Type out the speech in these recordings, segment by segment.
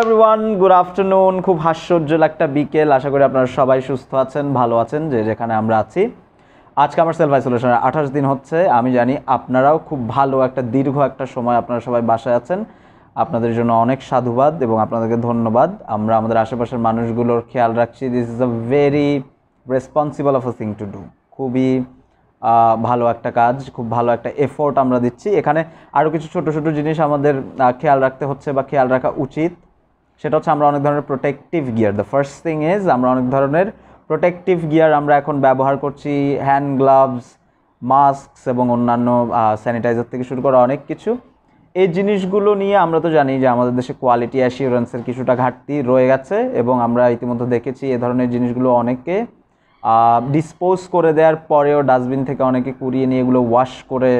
everyone good afternoon খুব হাস্যজ্জ্বল একটা বিকেল আশা করি আপনারা সবাই সুস্থ আছেন ভালো আছেন যে যেখানে আমরা আছি আজকে আমার সেলফ আইসোলেশনের আঠাশ দিন হচ্ছে আমি জানি আপনারাও খুব ভালো একটা দীর্ঘ একটা সময় আপনারা সবাই বাসায় আছেন আপনাদের জন্য অনেক সাধুবাদ এবং আপনাদেরকে ধন্যবাদ আমরা আমাদের আশেপাশের মানুষগুলোর খেয়াল রাখছি this is a very responsible of a thing to do খুবই ভালো একটা কাজ খুব ভালো একটা এফোর্ট আমরা দিচ্ছি এখানে আরও কিছু ছোট ছোট জিনিস আমাদের খেয়াল রাখতে হচ্ছে বা খেয়াল রাখা উচিত সেটা হচ্ছে আমরা অনেক ধরনের protective gear the first thing is আমরা অনেক ধরনের প্রোটেকটিভ গিয়ার আমরা এখন ব্যবহার করছি হ্যান্ড গ্লাভস মাস্ক এবং অন্যান্য স্যানিটাইজার থেকে শুরু করা অনেক কিছু এই জিনিসগুলো নিয়ে আমরা তো জানি যে আমাদের দেশে কোয়ালিটি অ্যাসিওরেন্সের কিছুটা ঘাটতি রয়ে গেছে এবং আমরা ইতিমধ্যে দেখেছি এ ধরনের জিনিসগুলো অনেকে ডিসপোজ করে দেওয়ার পরেও ডাস্টবিন থেকে অনেকে কুড়িয়ে নিয়ে এগুলো ওয়াশ করে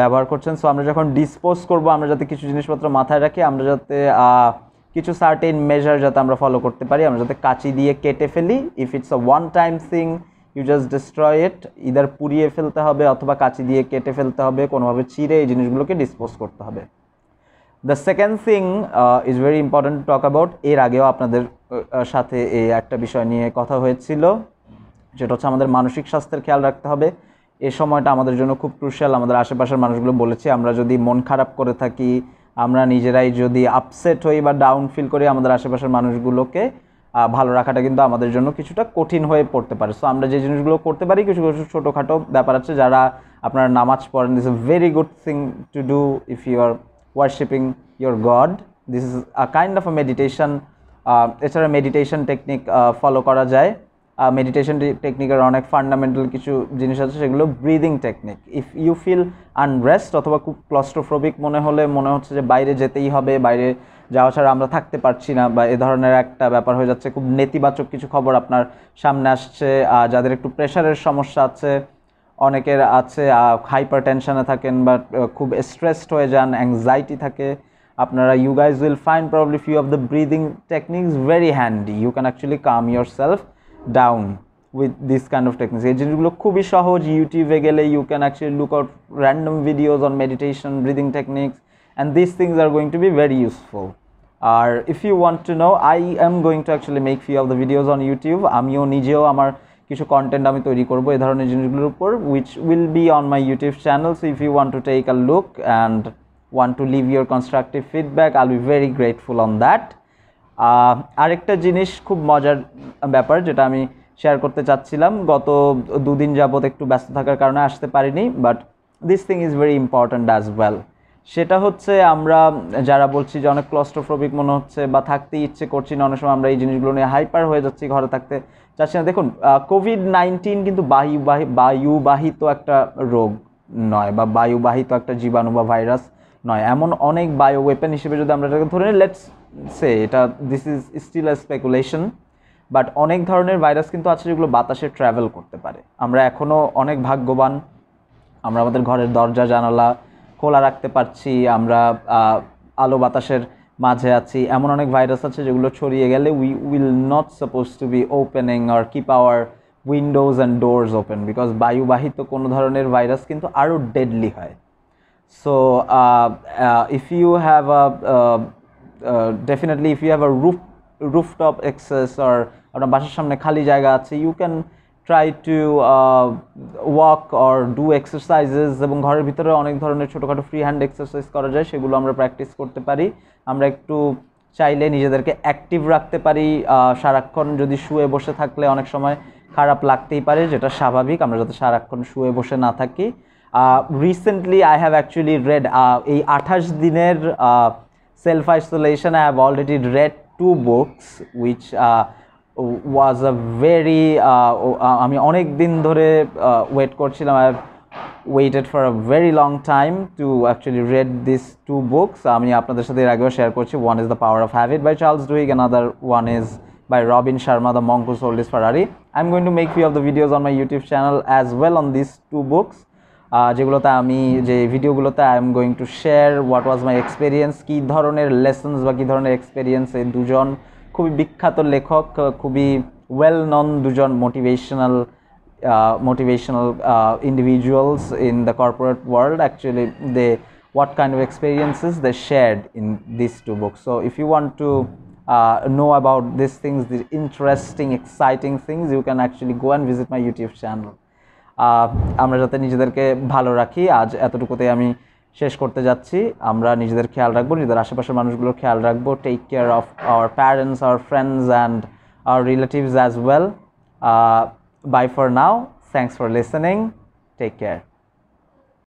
ব্যবহার করছেন সো আমরা যখন ডিসপোজ করব আমরা যাতে কিছু জিনিসপত্র মাথায় রাখি আমরা যাতে কিছু সার্টেন মেজার যাতে আমরা ফলো করতে পারি আমরা যাতে কাঁচি দিয়ে কেটে ফেলি if it's a one time thing you just destroy it either পুড়িয়ে ফেলতে হবে অথবা কাঁচি দিয়ে কেটে ফেলতে হবে কোনোভাবে চিরে এই জিনিসগুলোকে ডিসপোজ করতে হবে the second thing is very important talk about এর আগেও আপনাদের সাথে এই একটা বিষয় নিয়ে কথা হয়েছিল যেটা হচ্ছে আমাদের মানসিক স্বাস্থ্যের খেয়াল রাখতে হবে এ সময়টা আমাদের জন্য খুব ক্রুশিয়াল আমাদের আশেপাশের মানুষগুলো বলেছে আমরা যদি মন খারাপ করে থাকি আমরা নিজেরাই যদি আপসেট হই বা ডাউন ফিল করি আমাদের আশেপাশের মানুষগুলোকে ভালো রাখাটা কিন্তু আমাদের জন্য কিছুটা কঠিন হয়ে পড়তে পারে সো আমরা যে জিনিসগুলো করতে পারি কিছু কিছু ছোটোখাটো ব্যাপার আছে যারা আপনার নামাজ পড়েন this a very good thing to do if you are worshipping your god this is a kind of a meditation এছাড়া মেডিটেশন টেকনিক ফলো করা যায় মেডিটেশন টেকনিকের অনেক ফান্ডামেন্টাল কিছু জিনিস আছে সেগুলো breathing technique if you feel unrest অথবা খুব ক্লস্ট্রোফোবিক মনে হলে মনে হচ্ছে যে বাইরে যেতেই হবে বাইরে যাওয়া ছাড়া আমরা থাকতে পারছি না বা এ ধরনের একটা ব্যাপার হয়ে যাচ্ছে খুব নেতিবাচক কিছু খবর আপনার সামনে আসছে যাদের একটু প্রেশারের সমস্যা আছে অনেকের আছে হাইপার টেনশানে থাকেন বা খুব স্ট্রেসড হয়ে যান অ্যাংজাইটি থাকে আপনারা you guys will find probably few of the breathing techniques very handy you can actually calm yourself down with this kind of techniques এই জিনিসগুলো খুবই সহজ ইউটিউবে গেলে you can actually look out random videos on meditation breathing techniques and this things are going to be very useful আর if you want to know I am going to actually make few of the videos on YouTube আমিও নিজেও আমার কিছু content আমি তৈরি করবো এই ধরনের জিনিসগুলোর উপর which will be on my YouTube channel so if you want to take a look and want to leave your constructive feedback I'll be very grateful on that আরেকটা জিনিস খুব মজার ব্যাপার যেটা আমি শেয়ার করতে চাচ্ছিলাম গত দুদিন যাবৎ একটু ব্যস্ত থাকার কারণে আসতে পারিনি but this thing is very important as well সেটা হচ্ছে আমরা যারা বলছি যে অনেক ক্লস্ট্রোফোবিক মনে হচ্ছে বা থাকতে ইচ্ছে করছি না অনেক সময় আমরা এই জিনিসগুলো নিয়ে হাইপার হয়ে যাচ্ছি ঘরে থাকতে চাচ্ছি না দেখুন কোভিড নাইন্টিন কিন্তু বায়ু বায়ুবাহিত একটা রোগ নয় বা বায়ুবাহিত একটা জীবাণু বা ভাইরাস নয় এমন অনেক বায়ো ওয়েপেন হিসেবে যদি আমরা এটাকে ধরে নিই লেটস সে এটা this is still a speculation but অনেক ধরনের ভাইরাস কিন্তু আছে যেগুলো বাতাসে ট্রাভেল করতে পারে আমরা এখনও অনেক ভাগ্যবান আমরা আমাদের ঘরের দরজা জানালা খোলা রাখতে পারছি আমরা আলো বাতাসের মাঝে আছি এমন অনেক ভাইরাস আছে যেগুলো ছড়িয়ে গেলে we will not suppose to be opening আর keep our windows and doors open because বায়ুবাহিত কোনো ধরনের ভাইরাস কিন্তু আরও ডেডলি হয় So uh, uh, if you have a uh, definitely if you have a roof rooftop access or আপনার বাসার সামনে খালি জায়গা আছে you can try to walk or do exercises এবং ঘরের ভিতরে অনেক ধরনের ছোটোখাটো ফ্রি হ্যান্ড এক্সারসাইজ করা যায় সেগুলো আমরা প্র্যাকটিস করতে পারি আমরা একটু চাইলে নিজেদেরকে অ্যাক্টিভ রাখতে পারি সারাক্ষণ যদি শুয়ে বসে থাকলে অনেক সময় খারাপ লাগতেই পারে যেটা স্বাভাবিক আমরা যাতে সারাক্ষণ শুয়ে বসে না থাকি recently I have actually read এই আঠাশ দিনের self isolation I have already read two books which was a very আমি অনেক দিন ধরে ওয়েট uh, করছিলাম I have waited for a very long time to actually read this two books আমি আপনাদের সাথে এর আগেও শেয়ার করছি one is the power of habit by Charles Duhigg another one is by Robin Sharma the monk সোল্ডিস fur further I am going to make few of the videos on my YouTube channel as well on this two books যেগুলোতে আমি যে ভিডিওগুলোতে I am going to share what was my experience কী ধরনের lessons বা কী ধরনের experience এই দুজন খুবই বিখ্যাত লেখক খুবই ওয়েল নন দুজন motivational motivational individuals in the corporate world actually they what kind of experiences they shared in this two book so if you want to know about this things this interesting exciting things you can actually go and visit my YouTube channel আমরা যাতে নিজেদেরকে ভালো রাখি আজ এতটুকুতে আমি শেষ করতে যাচ্ছি আমরা নিজেদের খেয়াল রাখবো নিজেদের আশেপাশের মানুষগুলোর খেয়াল রাখবো take care of our parents our friends and our relatives as well bye for now thanks for listening take care